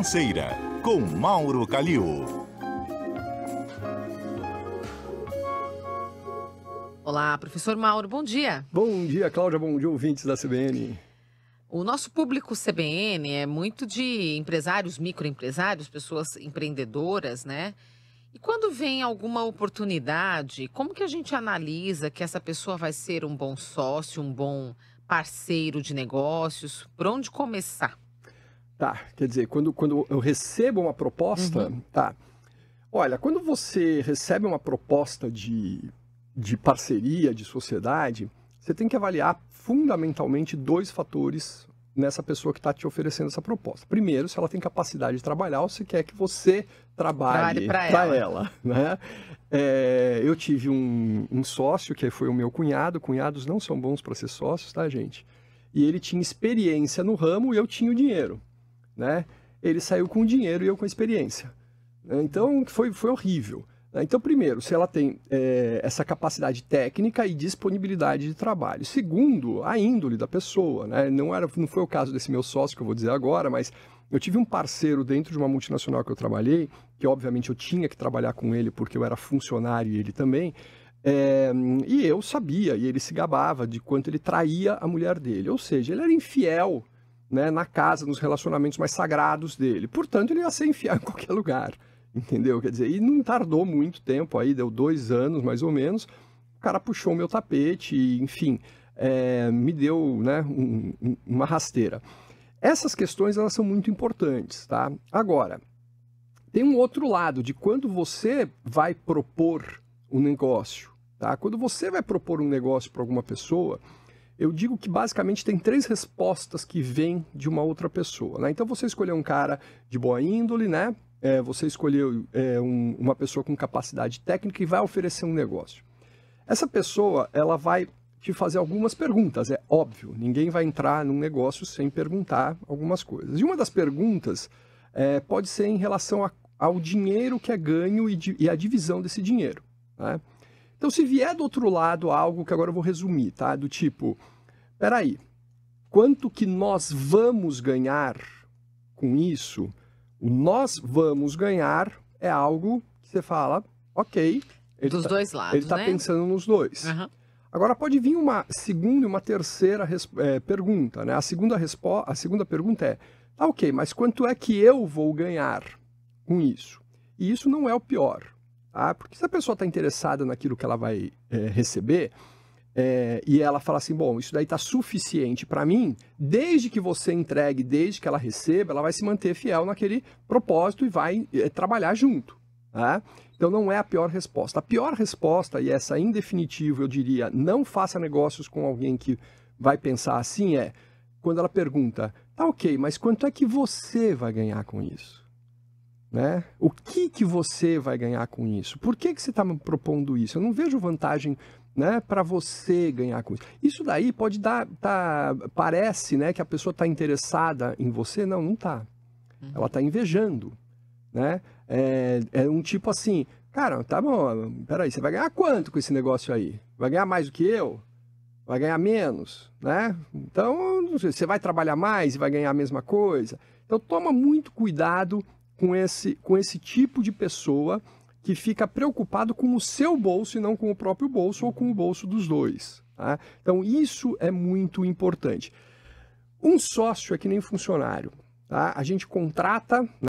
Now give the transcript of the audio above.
Financeira, com Mauro Calil. Olá, professor Mauro, bom dia. Bom dia, Cláudia, bom dia, ouvintes da CBN. O nosso público CBN é muito de empresários, microempresários, pessoas empreendedoras, né? E quando vem alguma oportunidade, como que a gente analisa que essa pessoa vai ser um bom sócio, um bom parceiro de negócios? Por onde começar? Tá, quer dizer, quando, quando eu recebo uma proposta, uhum. tá. Olha, quando você recebe uma proposta de, de parceria, de sociedade, você tem que avaliar fundamentalmente dois fatores nessa pessoa que está te oferecendo essa proposta. Primeiro, se ela tem capacidade de trabalhar ou se quer que você trabalhe para ela. ela. né? É, eu tive um, um, sócio que foi o meu cunhado. Cunhados não são bons para ser sócios, tá, gente? E ele tinha experiência no ramo e eu tinha o dinheiro né? Ele saiu com dinheiro e eu com experiência. Né? Então, foi, foi horrível. Né? Então, primeiro, se ela tem é, essa capacidade técnica e disponibilidade de trabalho. Segundo, a índole da pessoa. Né? Não, era, não foi o caso desse meu sócio que eu vou dizer agora, mas eu tive um parceiro dentro de uma multinacional que eu trabalhei, que obviamente eu tinha que trabalhar com ele porque eu era funcionário e ele também. É, e eu sabia, e ele se gabava de quanto ele traía a mulher dele. Ou seja, ele era infiel né, na casa, nos relacionamentos mais sagrados dele. Portanto, ele ia se enfiar em qualquer lugar, entendeu? Quer dizer, e não tardou muito tempo aí, deu dois anos mais ou menos. O cara puxou o meu tapete, e, enfim, é, me deu né, um, um, uma rasteira. Essas questões elas são muito importantes, tá? Agora, tem um outro lado de quando você vai propor um negócio, tá? Quando você vai propor um negócio para alguma pessoa, eu digo que basicamente tem três respostas que vêm de uma outra pessoa. Né? Então você escolheu um cara de boa índole, né? É, você escolheu é, um, uma pessoa com capacidade técnica e vai oferecer um negócio. Essa pessoa, ela vai te fazer algumas perguntas, é óbvio. Ninguém vai entrar num negócio sem perguntar algumas coisas. E uma das perguntas é, pode ser em relação a, ao dinheiro que é ganho e, di, e a divisão desse dinheiro. Né? Então, se vier do outro lado algo que agora eu vou resumir, tá? Do tipo, peraí, quanto que nós vamos ganhar com isso? O nós vamos ganhar é algo que você fala, ok. Dos tá, dois lados. Ele está né? pensando nos dois. Uhum. Agora pode vir uma segunda e uma terceira é, pergunta, né? A segunda, a segunda pergunta é, tá ok, mas quanto é que eu vou ganhar com isso? E isso não é o pior. Ah, porque se a pessoa está interessada naquilo que ela vai é, receber é, e ela fala assim, bom, isso daí está suficiente para mim, desde que você entregue, desde que ela receba, ela vai se manter fiel naquele propósito e vai é, trabalhar junto. Tá? Então não é a pior resposta. A pior resposta, e essa em definitivo eu diria, não faça negócios com alguém que vai pensar assim, é quando ela pergunta, tá ok, mas quanto é que você vai ganhar com isso? Né? O que, que você vai ganhar com isso? Por que, que você está me propondo isso? Eu não vejo vantagem né, para você ganhar com isso. Isso daí pode dar, tá, parece, né, que a pessoa está interessada em você, não, não está. Uhum. Ela está invejando, né? É, é, um tipo assim, cara, tá bom, peraí, você vai ganhar quanto com esse negócio aí? Vai ganhar mais do que eu? Vai ganhar menos, né? Então, sei, você vai trabalhar mais e vai ganhar a mesma coisa. Então, toma muito cuidado com esse, com esse tipo de pessoa que fica preocupado com o seu bolso e não com o próprio bolso ou com o bolso dos dois. Tá? Então, isso é muito importante. Um sócio é que nem funcionário. Tá? A gente contrata. Né,